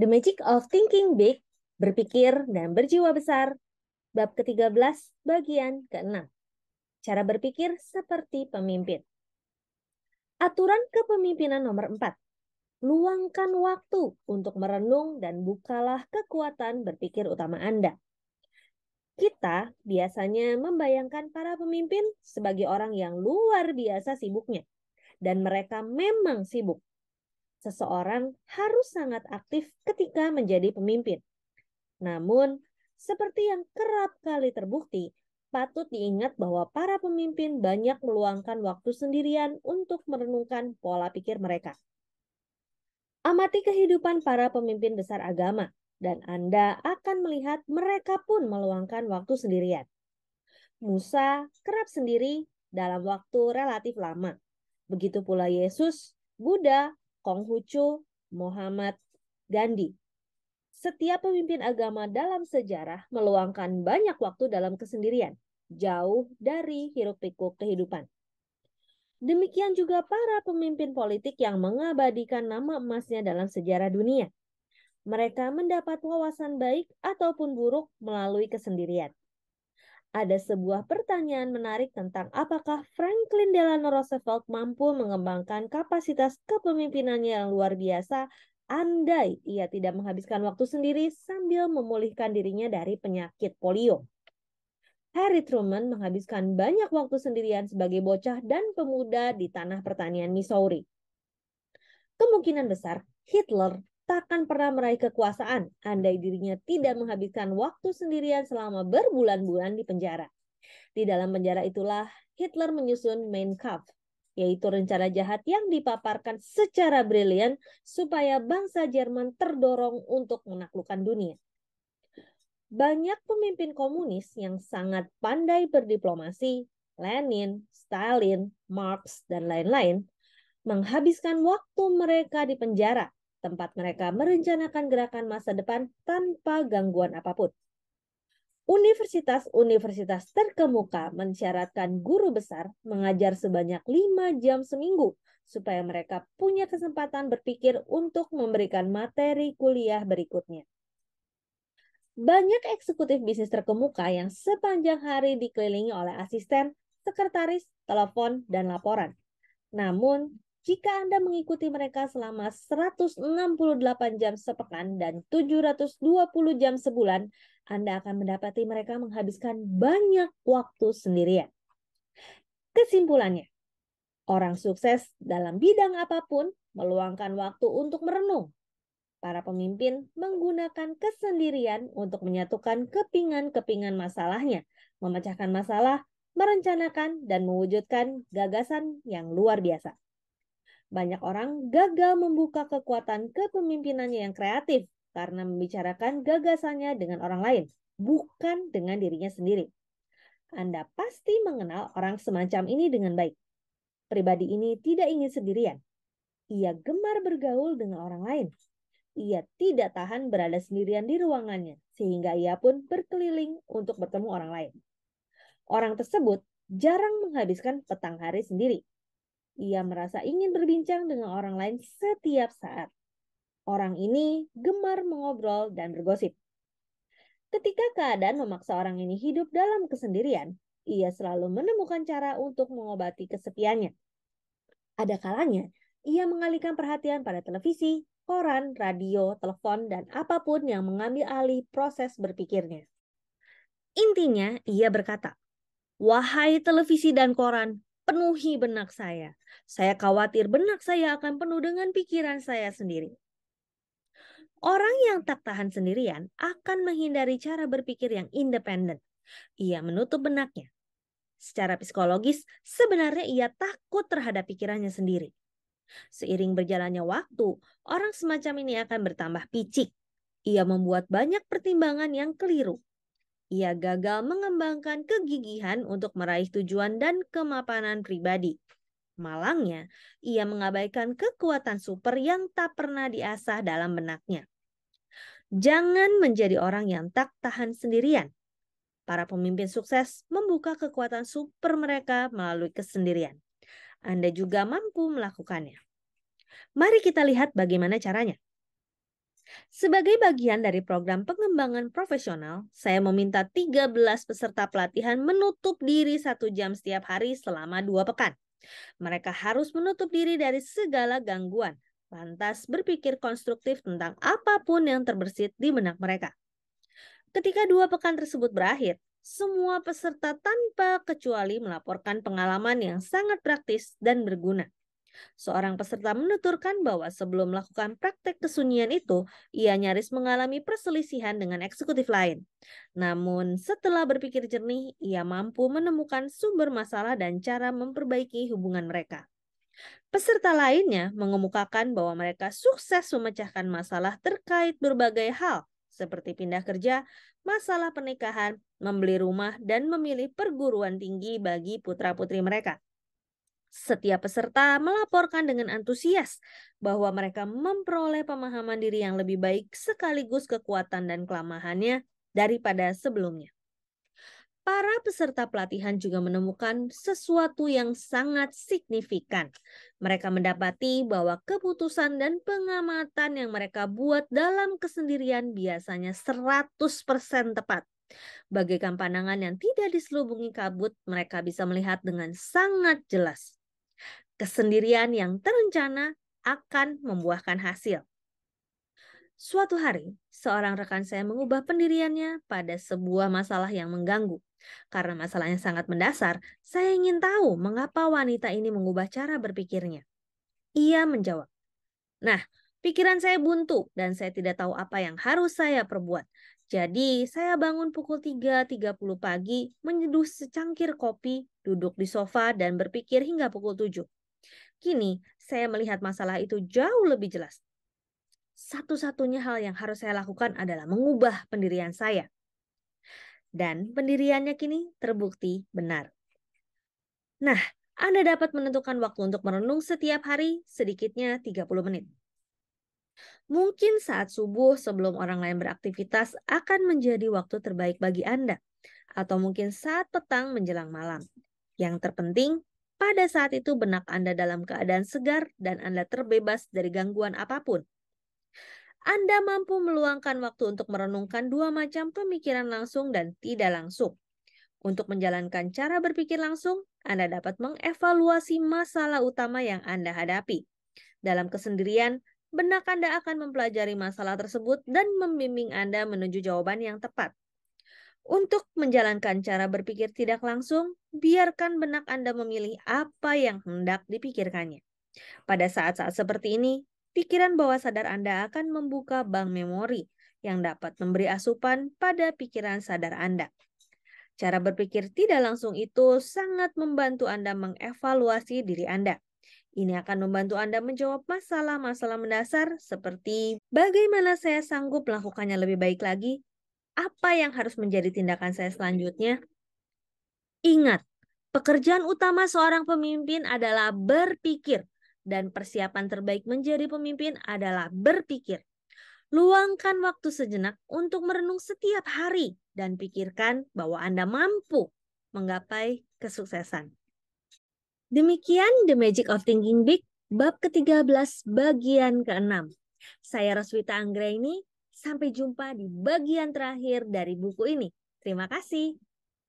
The Magic of Thinking Big, Berpikir dan Berjiwa Besar, bab ke-13, bagian ke-6. Cara berpikir seperti pemimpin. Aturan kepemimpinan nomor 4. Luangkan waktu untuk merenung dan bukalah kekuatan berpikir utama Anda. Kita biasanya membayangkan para pemimpin sebagai orang yang luar biasa sibuknya. Dan mereka memang sibuk seseorang harus sangat aktif ketika menjadi pemimpin. Namun, seperti yang kerap kali terbukti, patut diingat bahwa para pemimpin banyak meluangkan waktu sendirian untuk merenungkan pola pikir mereka. Amati kehidupan para pemimpin besar agama, dan Anda akan melihat mereka pun meluangkan waktu sendirian. Musa kerap sendiri dalam waktu relatif lama. Begitu pula Yesus, Buddha, Konghucu, Muhammad, Gandhi. Setiap pemimpin agama dalam sejarah meluangkan banyak waktu dalam kesendirian, jauh dari hiruk-pikuk kehidupan. Demikian juga para pemimpin politik yang mengabadikan nama emasnya dalam sejarah dunia. Mereka mendapat wawasan baik ataupun buruk melalui kesendirian ada sebuah pertanyaan menarik tentang apakah Franklin Delano Roosevelt mampu mengembangkan kapasitas kepemimpinannya yang luar biasa andai ia tidak menghabiskan waktu sendiri sambil memulihkan dirinya dari penyakit polio. Harry Truman menghabiskan banyak waktu sendirian sebagai bocah dan pemuda di tanah pertanian Missouri. Kemungkinan besar Hitler takkan pernah meraih kekuasaan andai dirinya tidak menghabiskan waktu sendirian selama berbulan-bulan di penjara. Di dalam penjara itulah Hitler menyusun Mein Kampf, yaitu rencana jahat yang dipaparkan secara brilian supaya bangsa Jerman terdorong untuk menaklukkan dunia. Banyak pemimpin komunis yang sangat pandai berdiplomasi, Lenin, Stalin, Marx, dan lain-lain, menghabiskan waktu mereka di penjara tempat mereka merencanakan gerakan masa depan tanpa gangguan apapun. Universitas-universitas terkemuka mensyaratkan guru besar mengajar sebanyak 5 jam seminggu supaya mereka punya kesempatan berpikir untuk memberikan materi kuliah berikutnya. Banyak eksekutif bisnis terkemuka yang sepanjang hari dikelilingi oleh asisten, sekretaris, telepon, dan laporan. Namun, jika Anda mengikuti mereka selama 168 jam sepekan dan 720 jam sebulan, Anda akan mendapati mereka menghabiskan banyak waktu sendirian. Kesimpulannya, orang sukses dalam bidang apapun meluangkan waktu untuk merenung. Para pemimpin menggunakan kesendirian untuk menyatukan kepingan-kepingan masalahnya, memecahkan masalah, merencanakan, dan mewujudkan gagasan yang luar biasa. Banyak orang gagal membuka kekuatan kepemimpinannya yang kreatif karena membicarakan gagasannya dengan orang lain, bukan dengan dirinya sendiri. Anda pasti mengenal orang semacam ini dengan baik. Pribadi ini tidak ingin sendirian. Ia gemar bergaul dengan orang lain. Ia tidak tahan berada sendirian di ruangannya, sehingga ia pun berkeliling untuk bertemu orang lain. Orang tersebut jarang menghabiskan petang hari sendiri. Ia merasa ingin berbincang dengan orang lain setiap saat. Orang ini gemar mengobrol dan bergosip. Ketika keadaan memaksa orang ini hidup dalam kesendirian, ia selalu menemukan cara untuk mengobati kesepiannya. Ada kalanya ia mengalihkan perhatian pada televisi, koran, radio, telepon, dan apapun yang mengambil alih proses berpikirnya. Intinya, ia berkata, "Wahai televisi dan koran, penuhi benak saya. Saya khawatir benak saya akan penuh dengan pikiran saya sendiri. Orang yang tak tahan sendirian akan menghindari cara berpikir yang independen. Ia menutup benaknya. Secara psikologis, sebenarnya ia takut terhadap pikirannya sendiri. Seiring berjalannya waktu, orang semacam ini akan bertambah picik. Ia membuat banyak pertimbangan yang keliru ia gagal mengembangkan kegigihan untuk meraih tujuan dan kemapanan pribadi. Malangnya, ia mengabaikan kekuatan super yang tak pernah diasah dalam benaknya. Jangan menjadi orang yang tak tahan sendirian. Para pemimpin sukses membuka kekuatan super mereka melalui kesendirian. Anda juga mampu melakukannya. Mari kita lihat bagaimana caranya. Sebagai bagian dari program pengembangan profesional, saya meminta 13 peserta pelatihan menutup diri satu jam setiap hari selama dua pekan. Mereka harus menutup diri dari segala gangguan, lantas berpikir konstruktif tentang apapun yang terbersit di benak mereka. Ketika dua pekan tersebut berakhir, semua peserta tanpa kecuali melaporkan pengalaman yang sangat praktis dan berguna. Seorang peserta menuturkan bahwa sebelum melakukan praktek kesunyian itu, ia nyaris mengalami perselisihan dengan eksekutif lain. Namun, setelah berpikir jernih, ia mampu menemukan sumber masalah dan cara memperbaiki hubungan mereka. Peserta lainnya mengemukakan bahwa mereka sukses memecahkan masalah terkait berbagai hal, seperti pindah kerja, masalah pernikahan, membeli rumah, dan memilih perguruan tinggi bagi putra-putri mereka. Setiap peserta melaporkan dengan antusias bahwa mereka memperoleh pemahaman diri yang lebih baik sekaligus kekuatan dan kelemahannya daripada sebelumnya. Para peserta pelatihan juga menemukan sesuatu yang sangat signifikan. Mereka mendapati bahwa keputusan dan pengamatan yang mereka buat dalam kesendirian biasanya 100% tepat. Bagaikan pandangan yang tidak diselubungi kabut, mereka bisa melihat dengan sangat jelas. Kesendirian yang terencana akan membuahkan hasil. Suatu hari, seorang rekan saya mengubah pendiriannya pada sebuah masalah yang mengganggu. Karena masalahnya sangat mendasar, saya ingin tahu mengapa wanita ini mengubah cara berpikirnya. Ia menjawab, "Nah, pikiran saya buntu dan saya tidak tahu apa yang harus saya perbuat. Jadi, saya bangun pukul 3.30 pagi, menyeduh secangkir kopi, duduk di sofa dan berpikir hingga pukul 7. Kini, saya melihat masalah itu jauh lebih jelas. Satu-satunya hal yang harus saya lakukan adalah mengubah pendirian saya. Dan pendiriannya kini terbukti benar. Nah, Anda dapat menentukan waktu untuk merenung setiap hari sedikitnya 30 menit. Mungkin saat subuh sebelum orang lain beraktivitas akan menjadi waktu terbaik bagi Anda, atau mungkin saat petang menjelang malam. Yang terpenting, pada saat itu benak Anda dalam keadaan segar dan Anda terbebas dari gangguan apapun. Anda mampu meluangkan waktu untuk merenungkan dua macam pemikiran langsung dan tidak langsung. Untuk menjalankan cara berpikir langsung, Anda dapat mengevaluasi masalah utama yang Anda hadapi. Dalam kesendirian, benak Anda akan mempelajari masalah tersebut dan membimbing Anda menuju jawaban yang tepat. Untuk menjalankan cara berpikir tidak langsung, biarkan benak Anda memilih apa yang hendak dipikirkannya. Pada saat-saat seperti ini, pikiran bawah sadar Anda akan membuka bank memori yang dapat memberi asupan pada pikiran sadar Anda. Cara berpikir tidak langsung itu sangat membantu Anda mengevaluasi diri Anda. Ini akan membantu Anda menjawab masalah-masalah mendasar seperti bagaimana saya sanggup melakukannya lebih baik lagi apa yang harus menjadi tindakan saya selanjutnya? Ingat, pekerjaan utama seorang pemimpin adalah berpikir dan persiapan terbaik menjadi pemimpin adalah berpikir. Luangkan waktu sejenak untuk merenung setiap hari dan pikirkan bahwa Anda mampu menggapai kesuksesan. Demikian The Magic of Thinking Big, bab ke-13, bagian ke-6. Saya Roswita Anggraini, Sampai jumpa di bagian terakhir dari buku ini. Terima kasih.